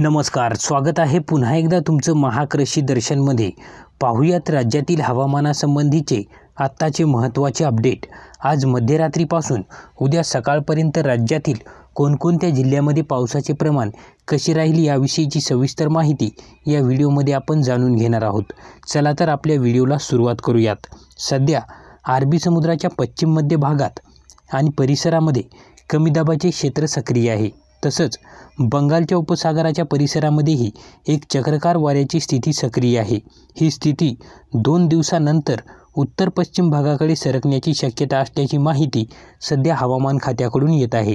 नमस्कार स्वागत आहे पुन्हा एकदा तुमचं महाकृषी दर्शनमध्ये पाहूयात राज्यातील हवामानासंबंधीचे आत्ताचे महत्त्वाचे अपडेट आज मध्यरात्रीपासून उद्या सकाळपर्यंत राज्यातील कोणकोणत्या जिल्ह्यामध्ये पावसाचे प्रमाण कसे राहील याविषयीची सविस्तर माहिती या व्हिडिओमध्ये आपण जाणून घेणार आहोत चला तर आपल्या व्हिडिओला सुरुवात करूयात सध्या अरबी समुद्राच्या पश्चिम मध्य भागात आणि परिसरामध्ये कमी दाबाचे क्षेत्र सक्रिय आहे तसंच बंगालच्या उपसागराच्या परिसरामध्येही एक चक्रकार वाऱ्याची स्थिती सक्रिय आहे ही स्थिती दोन दिवसानंतर उत्तर पश्चिम भागाकडे सरकण्याची शक्यता असल्याची माहिती सध्या हवामान खात्याकडून येत आहे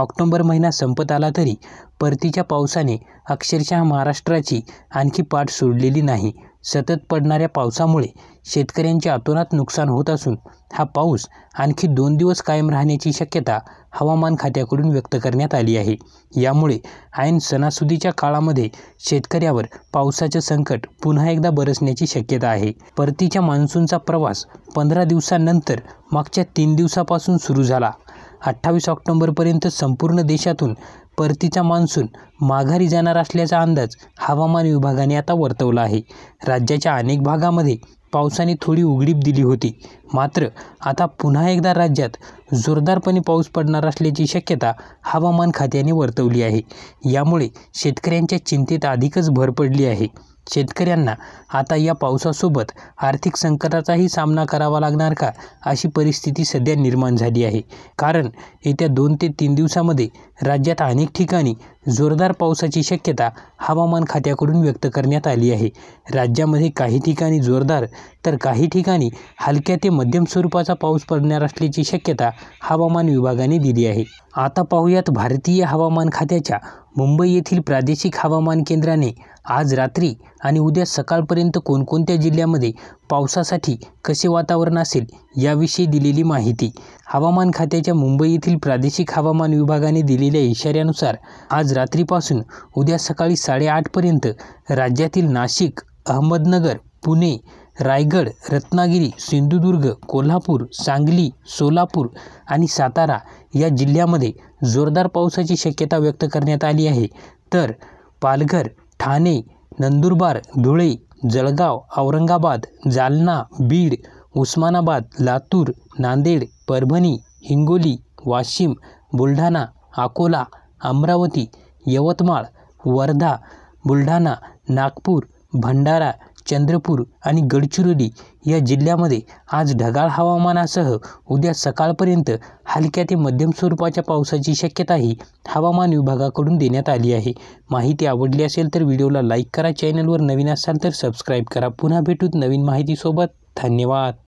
ऑक्टोंबर महिना संपत आला तरी परतीच्या पावसाने अक्षरशः महाराष्ट्राची आणखी पाठ सोडलेली नाही सतत पडणाऱ्या पावसामुळे शेतकऱ्यांच्या अतोनात नुकसान होत असून हा पाऊस आणखी दोन दिवस कायम राहण्याची शक्यता हवामान खात्याकडून व्यक्त करण्यात आली आहे यामुळे ऐन सणासुदीच्या काळामध्ये शेतकऱ्यावर पावसाचे संकट पुन्हा एकदा बरसण्याची शक्यता आहे परतीच्या मान्सूनचा प्रवास पंधरा दिवसांनंतर मागच्या तीन दिवसापासून सुरू झाला अठ्ठावीस ऑक्टोंबरपर्यंत संपूर्ण देशातून परतीचा मान्सून माघारी जाणार असल्याचा अंदाज हवामान विभागाने आता वर्तवला आहे राज्याच्या अनेक भागामध्ये पावसाने थोडी उघडीप दिली होती मात्र आता पुन्हा एकदा राज्यात जोरदारपणे पाऊस पडणार असल्याची शक्यता हवामान खात्याने वर्तवली आहे यामुळे शेतकऱ्यांच्या चिंतेत अधिकच भर पडली आहे शेतकऱ्यांना आता या पावसासोबत आर्थिक संकटाचाही सामना करावा लागणार का अशी परिस्थिती सध्या निर्माण झाली आहे कारण येत्या दोन ते तीन दिवसामध्ये राज्यात अनेक ठिकाणी जोरदार पावसाची शक्यता हवामान खात्याकडून व्यक्त करण्यात आली आहे राज्यामध्ये काही ठिकाणी जोरदार तर काही ठिकाणी हलक्या ते मध्यम स्वरूपाचा पाऊस पडणार असल्याची शक्यता हवामान विभागाने दिली आहे आता पाहूयात भारतीय हवामान खात्याच्या मुंबई येथील प्रादेशिक हवामान केंद्राने आज रात्री आणि उद्या सकाळपर्यंत कोणकोणत्या जिल्ह्यामध्ये पावसासाठी कसे वातावरण असेल याविषयी दिलेली माहिती हवामान खात्याच्या मुंबई येथील प्रादेशिक हवामान विभागाने दिलेल्या इशाऱ्यानुसार आज रात्रीपासून उद्या सकाळी साडेआठपर्यंत राज्यातील नाशिक अहमदनगर पुणे रायगड रत्नागिरी सिंधुदुर्ग कोल्हापूर सांगली सोलापूर आणि सातारा या जिल्ह्यामध्ये जोरदार पावसाची शक्यता व्यक्त करण्यात आली आहे तर पालघर ठाणे नंदुरबार धुळे जळगाव औरंगाबाद जालना बीड उस्मानाबाद लातूर नांदेड परभणी हिंगोली वाशिम बुलढाणा अकोला अमरावती यवतमाळ वर्धा बुलढाणा नागपूर भंडारा चंद्रपूर आणि गडचिरोली या जिल्ह्यामध्ये आज ढगाळ हवामानासह उद्या सकाळपर्यंत हलक्या ते मध्यम स्वरूपाच्या पावसाची शक्यताही हवामान विभागाकडून देण्यात आली आहे माहिती आवडली असेल तर व्हिडिओला लाईक करा चॅनलवर नवीन असाल तर सबस्क्राईब करा पुन्हा भेटूत नवीन माहितीसोबत धन्यवाद